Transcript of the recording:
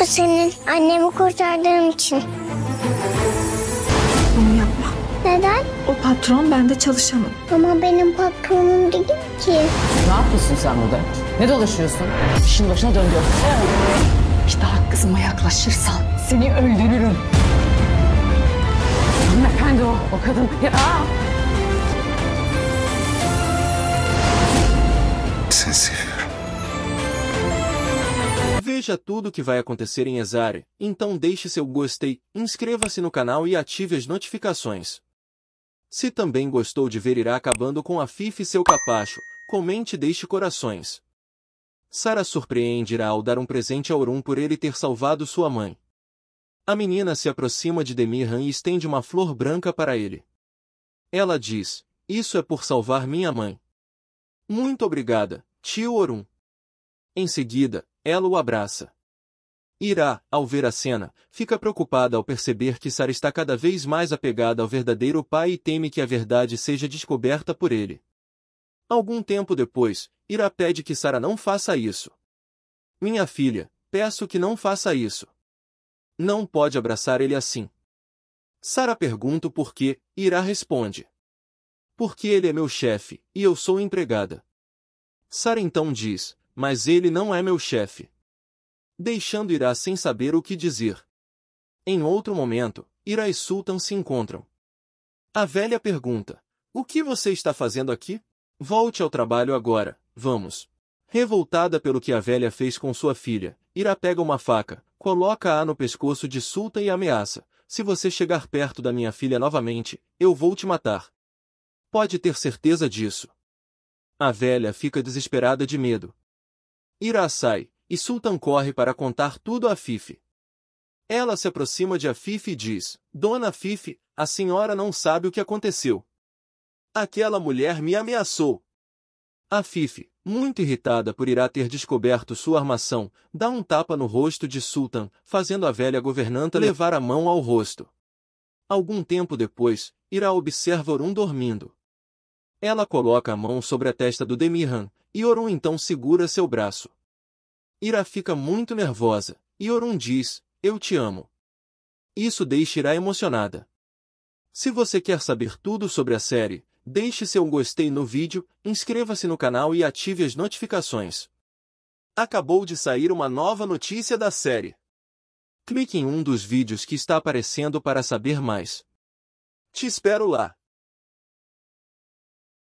Bu senin annemi kurtardığın için. Bunu yapma. Neden? O patron bende çalışamam. Ama benim patronum değil ki. Ne yapıyorsun sen burada? Ne dolaşıyorsun? İşin başına dön diyor. Bir daha kızıma yaklaşırsan seni öldürürüm. Hanımefendi o, o kadın. Ya. Sensiz. Veja tudo o que vai acontecer em Exare, então deixe seu gostei, inscreva-se no canal e ative as notificações. Se também gostou de ver Irá acabando com a FIFA e seu capacho, comente e deixe corações. Sara surpreende Irá ao dar um presente a Orun por ele ter salvado sua mãe. A menina se aproxima de Demirhan e estende uma flor branca para ele. Ela diz, isso é por salvar minha mãe. Muito obrigada, tio Orun. Em seguida, ela o abraça. Ira, ao ver a cena, fica preocupada ao perceber que Sara está cada vez mais apegada ao verdadeiro pai e teme que a verdade seja descoberta por ele. Algum tempo depois, Ira pede que Sara não faça isso. Minha filha, peço que não faça isso. Não pode abraçar ele assim. Sara pergunta o porquê, Ira responde. Porque ele é meu chefe, e eu sou empregada. Sara então diz, mas ele não é meu chefe. Deixando Ira sem saber o que dizer. Em outro momento, Ira e Sultan se encontram. A velha pergunta: O que você está fazendo aqui? Volte ao trabalho agora, vamos. Revoltada pelo que a velha fez com sua filha, Ira pega uma faca, coloca-a no pescoço de Sultan e ameaça: Se você chegar perto da minha filha novamente, eu vou te matar. Pode ter certeza disso. A velha fica desesperada de medo, Ira sai, e Sultan corre para contar tudo a Fife. Ela se aproxima de Afife e diz, Dona Fife, a senhora não sabe o que aconteceu. Aquela mulher me ameaçou. A muito irritada por Irá ter descoberto sua armação, dá um tapa no rosto de Sultan, fazendo a velha governanta levar a mão ao rosto. Algum tempo depois, Irá observa Orun dormindo. Ela coloca a mão sobre a testa do Demirhan, Orun então segura seu braço. Ira fica muito nervosa. Orun diz, eu te amo. Isso deixa Ira emocionada. Se você quer saber tudo sobre a série, deixe seu gostei no vídeo, inscreva-se no canal e ative as notificações. Acabou de sair uma nova notícia da série. Clique em um dos vídeos que está aparecendo para saber mais. Te espero lá!